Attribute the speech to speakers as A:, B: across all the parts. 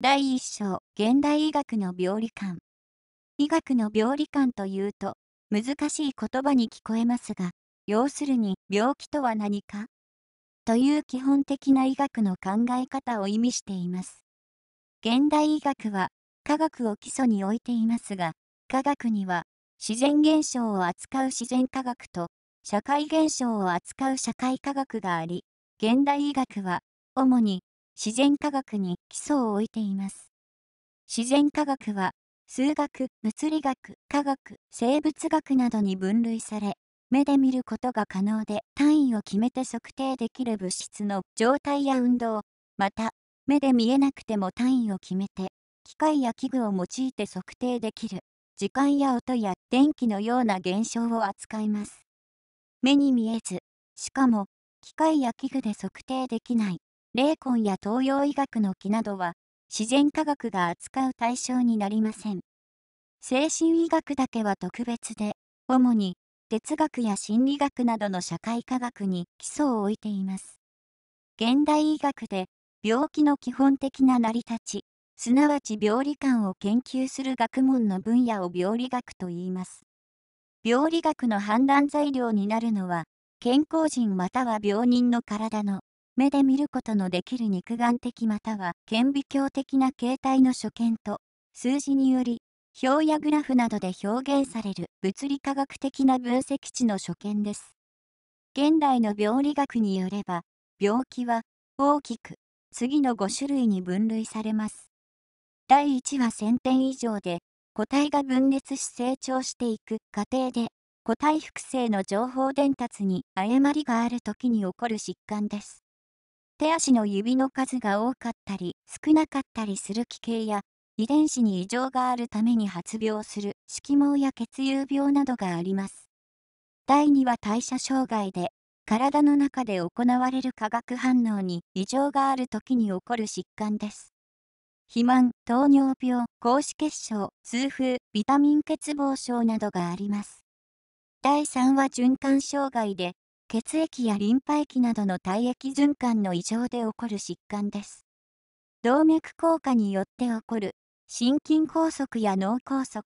A: 第一章現代医学の病理観医学の病理観というと難しい言葉に聞こえますが要するに病気とは何かという基本的な医学の考え方を意味しています現代医学は科学を基礎に置いていますが科学には自然現象を扱う自然科学と社会現象を扱う社会科学があり現代医学は主に自然科学に基礎を置いています。自然科学は、数学、物理学、科学、生物学などに分類され、目で見ることが可能で単位を決めて測定できる物質の状態や運動、また、目で見えなくても単位を決めて、機械や器具を用いて測定できる、時間や音や電気のような現象を扱います。目に見えず、しかも機械や器具で測定できない霊魂や東洋医学の木などは、自然科学が扱う対象になりません。精神医学だけは特別で、主に哲学や心理学などの社会科学に基礎を置いています。現代医学で病気の基本的な成り立ち、すなわち病理観を研究する学問の分野を病理学と言います。病理学の判断材料になるのは、健康人または病人の体の目で見ることのできる肉眼的または顕微鏡的な形態の所見と、数字により、表やグラフなどで表現される物理科学的な分析値の所見です。現代の病理学によれば、病気は大きく次の5種類に分類されます。第1は1000点以上で、個体が分裂し成長していく過程で、個体複製の情報伝達に誤りがある時に起こる疾患です。手足の指の数が多かったり少なかったりする奇形や遺伝子に異常があるために発病する色毛や血友病などがあります。第2は代謝障害で体の中で行われる化学反応に異常がある時に起こる疾患です。肥満、糖尿病、高脂血症、痛風、ビタミン欠乏症などがあります。第3は循環障害で血液やリンパ液などの体液循環の異常で起こる疾患です。動脈硬化によって起こる心筋梗塞や脳梗塞、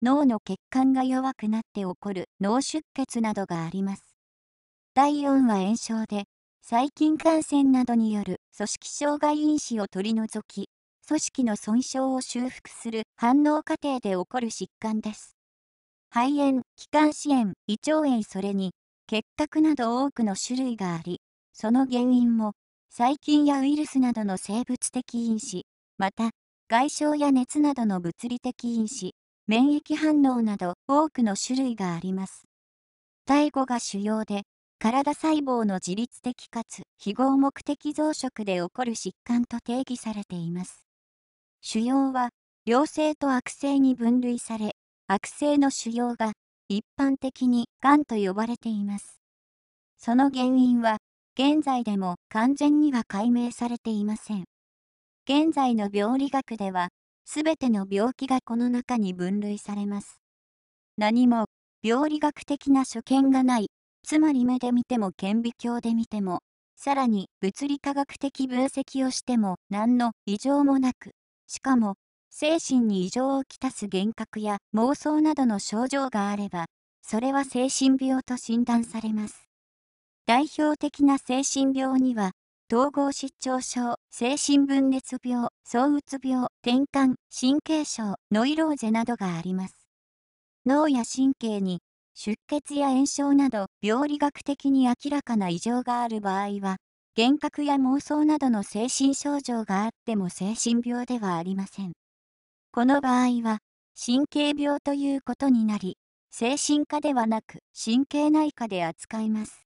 A: 脳の血管が弱くなって起こる脳出血などがあります。第4は炎症で、細菌感染などによる組織障害因子を取り除き、組織の損傷を修復する反応過程で起こる疾患です。肺炎、気管支炎、胃腸炎それに結核など多くの種類があり、その原因も、細菌やウイルスなどの生物的因子、また、外傷や熱などの物理的因子、免疫反応など多くの種類があります。第5が主要で、体細胞の自律的かつ非合目的増殖で起こる疾患と定義されています。腫瘍は、良性と悪性に分類され、悪性の腫瘍が一般的に癌と呼ばれています。その原因は、現在でも完全には解明されていません。現在の病理学では、すべての病気がこの中に分類されます。何も病理学的な所見がない、つまり目で見ても顕微鏡で見ても、さらに物理科学的分析をしても何の異常もなく、しかも精神に異常をきたす幻覚や妄想などの症状があれば、それは精神病と診断されます。代表的な精神病には、統合失調症、精神分裂病、躁うつ病、転換、神経症、ノイローゼなどがあります。脳や神経に出血や炎症など病理学的に明らかな異常がある場合は、幻覚や妄想などの精神症状があっても精神病ではありません。この場合は、神経病ということになり、精神科ではなく神経内科で扱います。